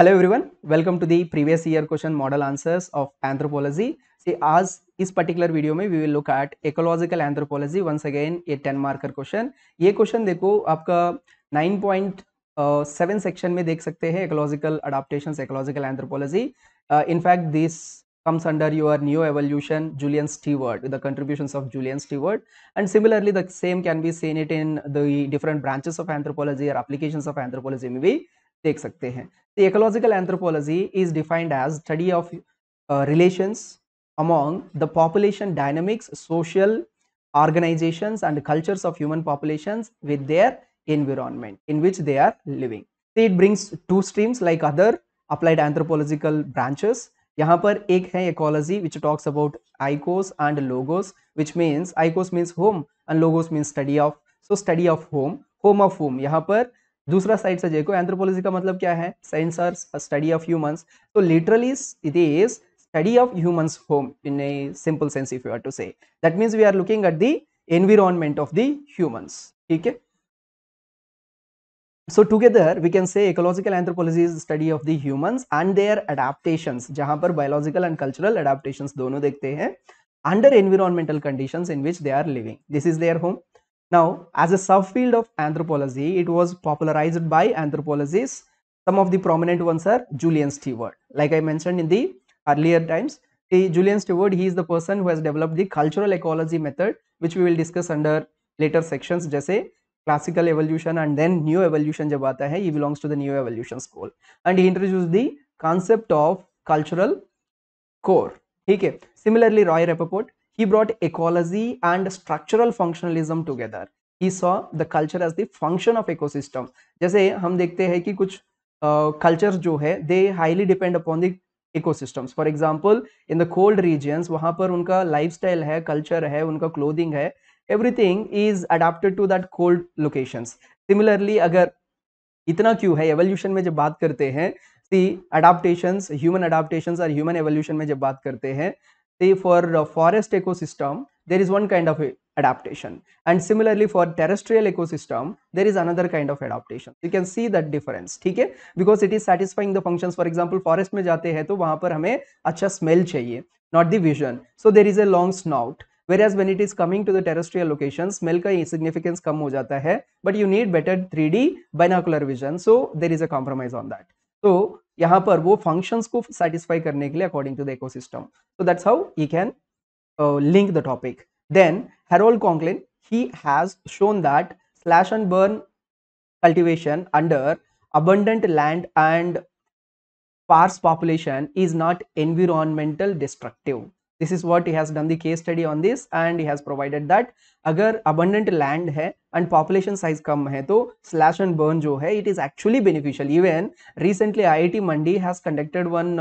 Hello everyone welcome to the previous year question model answers of anthropology से आज इस particular video में we will look at ecological anthropology once again ये ten marker question ये question देखो आपका nine point seven section में देख सकते हैं ecological adaptation ecological anthropology in fact this comes under your neo-evolution Julian Stewart with the contributions of Julian Stewart and similarly the same can be seen it in the different branches of anthropology or applications of anthropology में भी देख सकते हैं The ecological anthropology is defined as study of uh, relations among the population dynamics, social organizations and cultures of human populations with their environment in which they are living. See, it brings two streams like other applied anthropological branches. यहाँ पर ecology which talks about icos and logos which means icos means home and logos means study of so study of home home of home. यहाँ दूसरा side से देखो anthropology का मतलब क्या है science are study of humans तो literally it is study of humans home in a simple sense if you are to say that means we are looking at the environment of the humans ठीक है so together we can say ecological anthropology is study of the humans and their adaptation जहां पर biological and cultural adaptation दोनों देखते हैं under environmental condition in which they are living this is their home Now, as a subfield of anthropology, it was popularized by anthropologists. Some of the prominent ones are Julian Stewart. Like I mentioned in the earlier times, the Julian Stewart, he is the person who has developed the cultural ecology method, which we will discuss under later sections, जैसे classical evolution and then new evolution जब he belongs to the new evolution school. And he introduced the concept of cultural core. ठीक है similarly Roy Rappaport he brought ecology and structural functionalism together he saw the culture as the function of ecosystem जैसे हम देखते हैं कि कुछ culture uh, जो है they highly depend upon the ecosystems for example in the cold regions वहाँ पर उनका लाइफ स्टाइल है कल्चर है उनका क्लोदिंग है everything is adapted to that cold locations similarly अगर इतना क्यों है एवोल्यूशन में जब बात करते हैं सी अडाप्टेशन ह्यूमन अडाप्टेशन और ह्यूमन एवोल्यूशन में जब बात करते हैं see for forest ecosystem there is one kind of adaptation and similarly for terrestrial ecosystem there is another kind of adaptation you can see that difference ठीक है because it is satisfying the functions for example forest में जाते हैं तो वहां पर हमें अच्छा smell चाहिए not the vision so there is a long snout whereas when it is coming to the terrestrial locations, smell ka significance kam ho jata hai but you need better 3d binocular vision so there is a compromise on that so yahan par wo functions ko satisfy karne ke liye according to the ecosystem so that's how he can uh, link the topic then harold conklin he has shown that slash and burn cultivation under abundant land and sparse population is not environmental destructive this is what he has done the case study on this and he has provided that अगर abundant land है and population size कम है तो slash and burn जो है it is actually beneficial even recently I I T Mandi has conducted one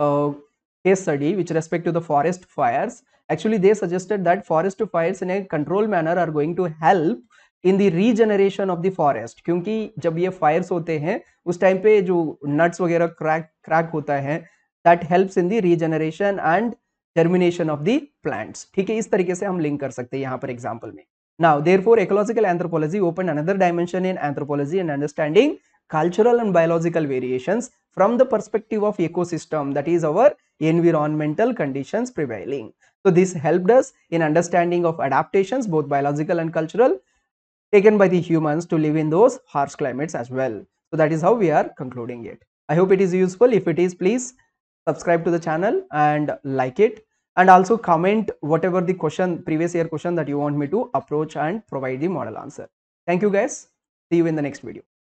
case study which respect to the forest fires actually they suggested that forest fires in a control manner are going to help in the regeneration of the forest क्योंकि जब ये Fyers होते हैं उस time पे जो nuts वगैरह crack crack होता है that helps in the regeneration and Termination of the plants ठीक है इस तरीके से हम लिंक कर सकते हैं यहाँ पर एग्जाम्पल में Now, therefore, ecological anthropology opened another dimension in anthropology and understanding cultural and biological variations from the perspective of ecosystem, that is our environmental conditions prevailing. So, this helped us in understanding of adaptations, both biological and cultural, taken by the humans to live in those harsh climates as well. So, that is how we are concluding it. I hope it is useful. If it is, please subscribe to the channel and like it and also comment whatever the question previous year question that you want me to approach and provide the model answer thank you guys see you in the next video